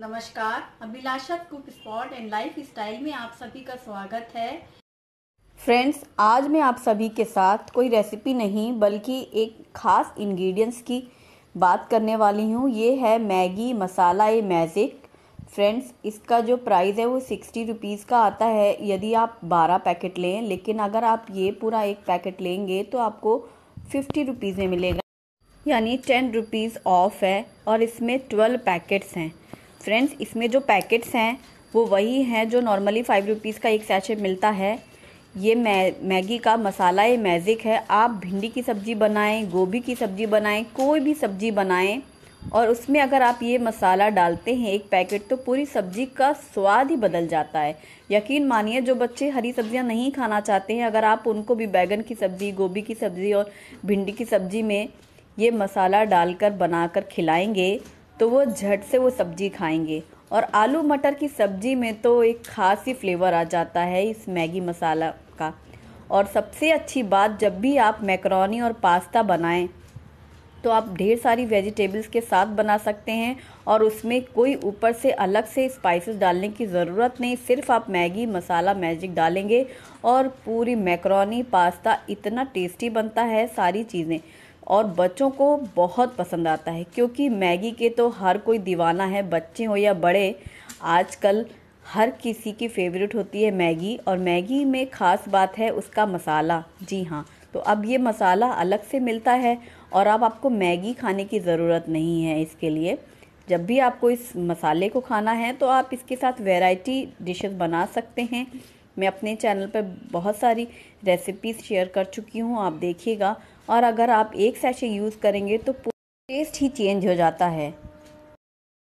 नमस्कार Abhilasha cook spot and lifestyle में आप सभी का स्वागत है फ्रेंड्स आज मैं आप सभी के साथ कोई रेसिपी नहीं बल्कि एक खास इंग्रेडिएंट्स की बात करने वाली हूँ ये है Maggi masala a magic friends इसका जो प्राइस है वो सिक्सटी रुपीज़ का आता है यदि आप बारह पैकेट लें लेकिन अगर आप ये पूरा एक पैकेट लेंगे तो आपको फिफ्टी रुपीज़ में मिलेगा यानी टेन रुपीज़ ऑफ है और इसमें ट्वेल्व पैकेट्स हैं फ्रेंड्स इसमें जो पैकेट्स हैं वो वही हैं जो नॉर्मली फ़ाइव रुपीज़ का एक सैचे मिलता है ये मै मैगी का मसाला ये मैजिक है आप भिंडी की सब्ज़ी बनाएं गोभी की सब्ज़ी बनाएं कोई भी सब्ज़ी बनाएं और उसमें अगर आप ये मसाला डालते हैं एक पैकेट तो पूरी सब्ज़ी का स्वाद ही बदल जाता है यकीन मानिए जो बच्चे हरी सब्ज़ियाँ नहीं खाना चाहते हैं अगर आप उनको भी बैगन की सब्ज़ी गोभी की सब्ज़ी और भिंडी की सब्ज़ी में ये मसाला डालकर बनाकर खिलाएंगे तो वो झट से वो सब्ज़ी खाएंगे और आलू मटर की सब्ज़ी में तो एक ख़ास ही फ्लेवर आ जाता है इस मैगी मसाला का और सबसे अच्छी बात जब भी आप मैकरोनी और पास्ता बनाएं तो आप ढेर सारी वेजिटेबल्स के साथ बना सकते हैं और उसमें कोई ऊपर से अलग से स्पाइसेस डालने की ज़रूरत नहीं सिर्फ आप मैगी मसाला मैजिक डालेंगे और पूरी मैक्रोनी पास्ता इतना टेस्टी बनता है सारी चीज़ें और बच्चों को बहुत पसंद आता है क्योंकि मैगी के तो हर कोई दीवाना है बच्चे हो या बड़े आजकल हर किसी की फेवरेट होती है मैगी और मैगी में ख़ास बात है उसका मसाला जी हाँ तो अब ये मसाला अलग से मिलता है और अब आपको मैगी खाने की ज़रूरत नहीं है इसके लिए जब भी आपको इस मसाले को खाना है तो आप इसके साथ वैरायटी डिशेस बना सकते हैं मैं अपने चैनल पर बहुत सारी रेसिपीज़ शेयर कर चुकी हूँ आप देखिएगा और अगर आप एक सैशे यूज़ करेंगे तो टेस्ट ही चेंज हो जाता है